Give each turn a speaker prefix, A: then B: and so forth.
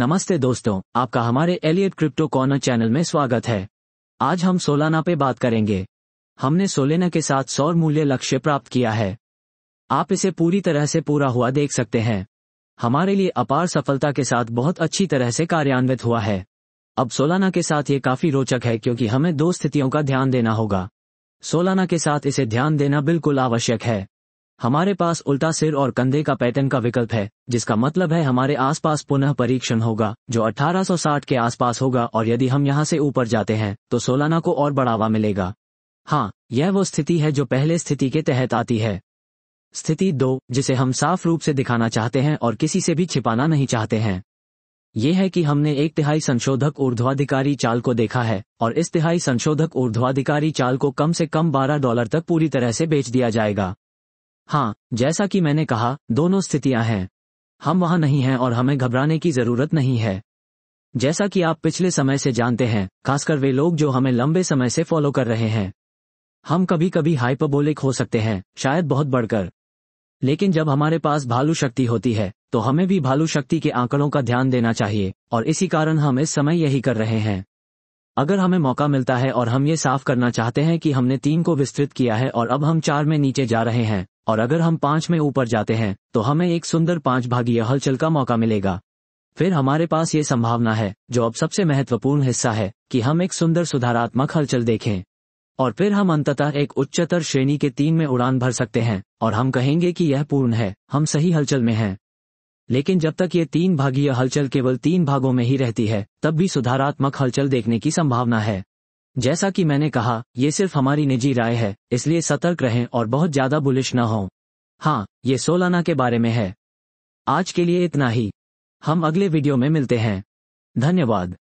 A: नमस्ते दोस्तों आपका हमारे एलियट क्रिप्टो कॉर्नर चैनल में स्वागत है आज हम सोलाना पे बात करेंगे हमने सोलेना के साथ सौर मूल्य लक्ष्य प्राप्त किया है आप इसे पूरी तरह से पूरा हुआ देख सकते हैं हमारे लिए अपार सफलता के साथ बहुत अच्छी तरह से कार्यान्वित हुआ है अब सोलाना के साथ ये काफी रोचक है क्योंकि हमें दो स्थितियों का ध्यान देना होगा सोलाना के साथ इसे ध्यान देना बिल्कुल आवश्यक है हमारे पास उल्टा सिर और कंधे का पैटर्न का विकल्प है जिसका मतलब है हमारे आसपास पुनः परीक्षण होगा जो 1860 के आसपास होगा और यदि हम यहाँ से ऊपर जाते हैं तो सोलाना को और बढ़ावा मिलेगा हाँ यह वो स्थिति है जो पहले स्थिति के तहत आती है स्थिति दो जिसे हम साफ रूप से दिखाना चाहते हैं और किसी से भी छिपाना नहीं चाहते हैं ये है कि हमने एक तिहाई संशोधक ऊर्ध्वाधिकारी चाल को देखा है और इस तिहाई संशोधक ऊर्ध्वाधिकारी चाल को कम से कम 12 डॉलर तक पूरी तरह से बेच दिया जाएगा हाँ जैसा कि मैंने कहा दोनों स्थितियां हैं हम वहां नहीं हैं और हमें घबराने की जरूरत नहीं है जैसा कि आप पिछले समय से जानते हैं खासकर वे लोग जो हमें लंबे समय से फॉलो कर रहे हैं हम कभी कभी हाइपरबोलिक हो सकते हैं शायद बहुत बढ़कर लेकिन जब हमारे पास भालू शक्ति होती है तो हमें भी भालू शक्ति के आंकड़ों का ध्यान देना चाहिए और इसी कारण हम इस समय यही कर रहे हैं अगर हमें मौका मिलता है और हम ये साफ करना चाहते हैं कि हमने तीन को विस्तृत किया है और अब हम चार में नीचे जा रहे हैं और अगर हम पांच में ऊपर जाते हैं तो हमें एक सुंदर पांच भागीय हलचल का मौका मिलेगा फिर हमारे पास ये संभावना है जो अब सबसे महत्वपूर्ण हिस्सा है कि हम एक सुंदर सुधारात्मक हलचल देखें और फिर हम अंततः एक उच्चतर श्रेणी के तीन में उड़ान भर सकते हैं और हम कहेंगे कि यह पूर्ण है हम सही हलचल में हैं लेकिन जब तक ये तीन भागीय हलचल केवल तीन भागों में ही रहती है तब भी सुधारात्मक हलचल देखने की संभावना है जैसा कि मैंने कहा ये सिर्फ हमारी निजी राय है इसलिए सतर्क रहें और बहुत ज्यादा बुलिश न हों हाँ ये सोलाना के बारे में है आज के लिए इतना ही हम अगले वीडियो में मिलते हैं धन्यवाद